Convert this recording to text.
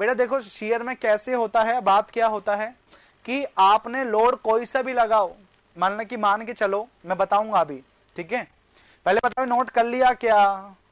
बेटा देखो शेयर में कैसे होता है बात क्या होता है कि आपने लोड कोई सा भी लगाओ मानना कि मान के चलो मैं बताऊंगा अभी ठीक है पहले बताओ नोट कर लिया क्या